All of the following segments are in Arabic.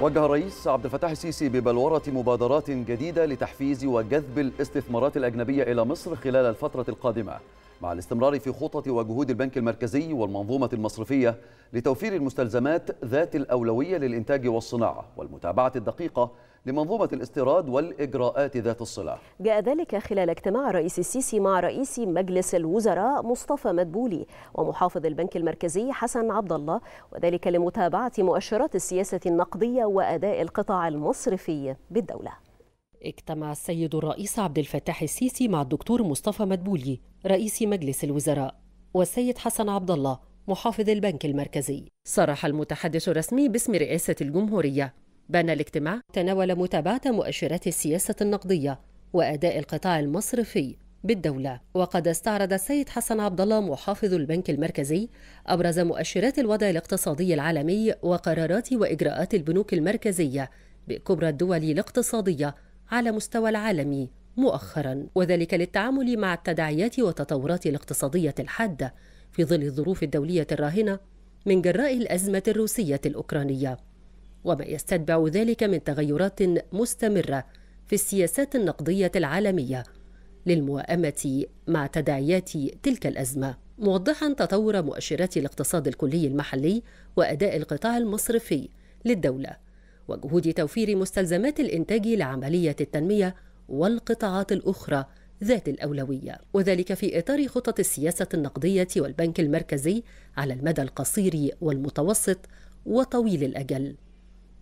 وجه الرئيس عبد الفتاح السيسي ببلورة مبادرات جديدة لتحفيز وجذب الاستثمارات الأجنبية إلى مصر خلال الفترة القادمة مع الاستمرار في خطط وجهود البنك المركزي والمنظومة المصرفية لتوفير المستلزمات ذات الأولوية للإنتاج والصناعة والمتابعة الدقيقة لمنظومة الاستيراد والإجراءات ذات الصلة جاء ذلك خلال اجتماع الرئيس السيسي مع رئيس مجلس الوزراء مصطفى مدبولي ومحافظ البنك المركزي حسن عبد الله وذلك لمتابعة مؤشرات السياسة النقدية وأداء القطاع المصرفي بالدولة اجتمع السيد الرئيس عبد الفتاح السيسي مع الدكتور مصطفى مدبولي رئيس مجلس الوزراء والسيد حسن عبد الله محافظ البنك المركزي صرح المتحدث الرسمي باسم رئاسة الجمهورية بان الاجتماع تناول متابعة مؤشرات السياسة النقدية وأداء القطاع المصرفي بالدولة وقد استعرض السيد حسن عبد الله محافظ البنك المركزي أبرز مؤشرات الوضع الاقتصادي العالمي وقرارات وإجراءات البنوك المركزية بكبرى الدول الاقتصادية على مستوى العالم مؤخرا وذلك للتعامل مع التداعيات والتطورات الاقتصادية الحادة في ظل الظروف الدولية الراهنة من جراء الأزمة الروسية الأوكرانية وما يستتبع ذلك من تغيرات مستمرة في السياسات النقدية العالمية للموائمة مع تداعيات تلك الأزمة موضحا تطور مؤشرات الاقتصاد الكلي المحلي وأداء القطاع المصرفي للدولة وجهود توفير مستلزمات الإنتاج لعملية التنمية والقطاعات الأخرى ذات الأولوية وذلك في إطار خطط السياسة النقدية والبنك المركزي على المدى القصير والمتوسط وطويل الأجل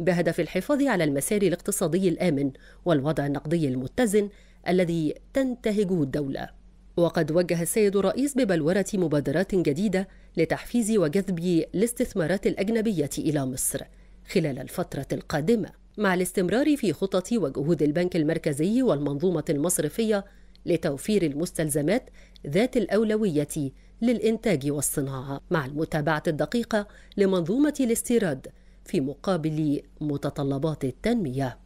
بهدف الحفاظ على المسار الاقتصادي الآمن والوضع النقدي المتزن الذي تنتهجه الدولة وقد وجه السيد الرئيس ببلورة مبادرات جديدة لتحفيز وجذب الاستثمارات الأجنبية إلى مصر خلال الفترة القادمة مع الاستمرار في خطط وجهود البنك المركزي والمنظومة المصرفية لتوفير المستلزمات ذات الأولوية للإنتاج والصناعة مع المتابعة الدقيقة لمنظومة الاستيراد في مقابل متطلبات التنميه